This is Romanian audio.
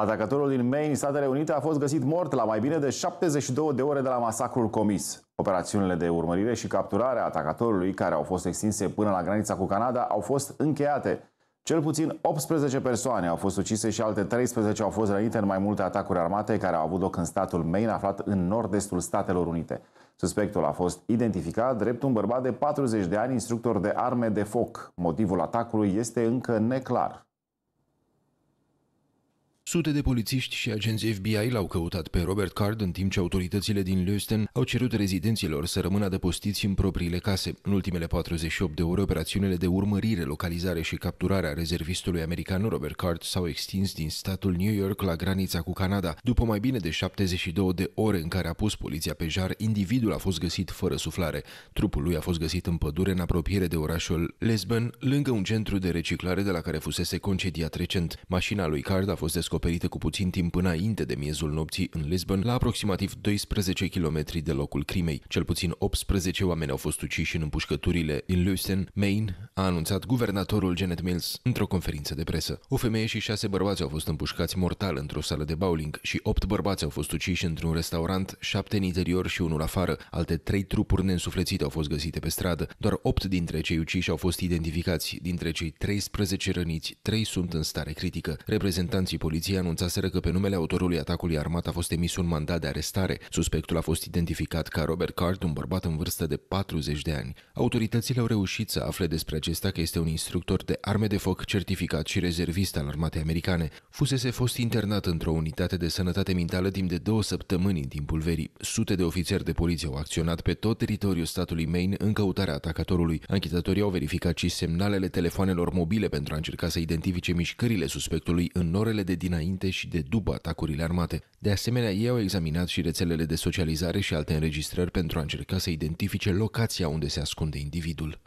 Atacatorul din Maine, Statele Unite, a fost găsit mort la mai bine de 72 de ore de la masacrul comis. Operațiunile de urmărire și capturare a atacatorului, care au fost extinse până la granița cu Canada, au fost încheiate. Cel puțin 18 persoane au fost ucise și alte 13 au fost rănite în mai multe atacuri armate care au avut loc în statul Maine, aflat în nord-estul Statelor Unite. Suspectul a fost identificat drept un bărbat de 40 de ani, instructor de arme de foc. Motivul atacului este încă neclar. Sute de polițiști și agenți FBI l-au căutat pe Robert Card în timp ce autoritățile din Lewiston au cerut rezidenților să rămână adăpostiți în propriile case. În ultimele 48 de ore, operațiunile de urmărire, localizare și capturare a rezervistului american Robert Card s-au extins din statul New York la granița cu Canada. După mai bine de 72 de ore în care a pus poliția pe jar, individul a fost găsit fără suflare. Trupul lui a fost găsit în pădure în apropiere de orașul Lisbon, lângă un centru de reciclare de la care fusese concediat recent. Mașina lui Card a fost descoperită descoperite cu puțin timp înainte de miezul nopții în Lisbon, la aproximativ 12 km de locul crimei. Cel puțin 18 oameni au fost uciși în împușcăturile în Lucen, Maine, a anunțat guvernatorul Janet Mills într-o conferință de presă. O femeie și șase bărbați au fost împușcați mortal într-o sală de bowling și opt bărbați au fost uciși într-un restaurant, șapte în interior și unul afară. Alte trei trupuri neînsuflețite au fost găsite pe stradă. Doar opt dintre cei uciși au fost identificați. Dintre cei 13 răniți, trei sunt în stare critică. Reprezentanții poliției anunțaseră că pe numele autorului atacului armat a fost emis un mandat de arestare. Suspectul a fost identificat ca Robert Card, un bărbat în vârstă de 40 de ani. Autoritățile au reușit să afle despre acesta că este un instructor de arme de foc certificat și rezervist al armatei americane. Fusese fost internat într-o unitate de sănătate mentală timp de două săptămâni în timpul verii. Sute de ofițeri de poliție au acționat pe tot teritoriul statului Maine în căutarea atacatorului. Anchetatorii au verificat și semnalele telefoanelor mobile pentru a încerca să identifice mișcările suspectului în orele de dinainte și de după atacurile armate. De asemenea, ei au examinat și rețelele de socializare și alte înregistrări pentru a încerca să identifice locația unde se ascunde individul.